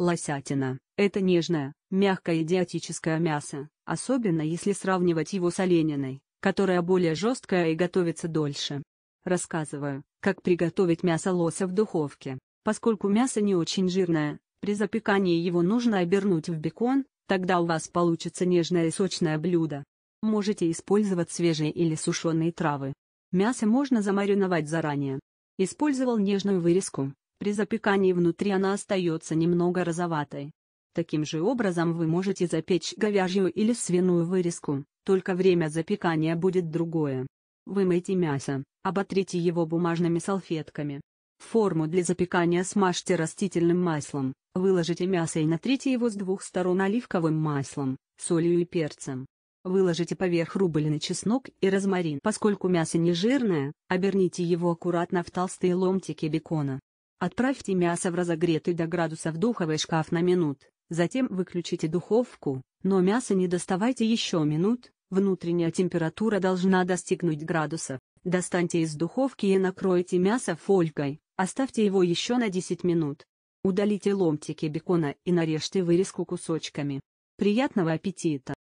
Лосятина – это нежное, мягкое диетическое мясо, особенно если сравнивать его с олениной, которая более жесткая и готовится дольше. Рассказываю, как приготовить мясо лося в духовке. Поскольку мясо не очень жирное, при запекании его нужно обернуть в бекон, тогда у вас получится нежное и сочное блюдо. Можете использовать свежие или сушеные травы. Мясо можно замариновать заранее. Использовал нежную вырезку, при запекании внутри она остается немного розоватой. Таким же образом вы можете запечь говяжью или свиную вырезку, только время запекания будет другое. Вымойте мясо, оботрите его бумажными салфетками. Форму для запекания смажьте растительным маслом, выложите мясо и натрите его с двух сторон оливковым маслом, солью и перцем. Выложите поверх рубленый чеснок и розмарин. Поскольку мясо не жирное, оберните его аккуратно в толстые ломтики бекона. Отправьте мясо в разогретый до градусов духовый шкаф на минут, затем выключите духовку, но мясо не доставайте еще минут, внутренняя температура должна достигнуть градусов. Достаньте из духовки и накройте мясо фольгой. оставьте его еще на 10 минут. Удалите ломтики бекона и нарежьте вырезку кусочками. Приятного аппетита!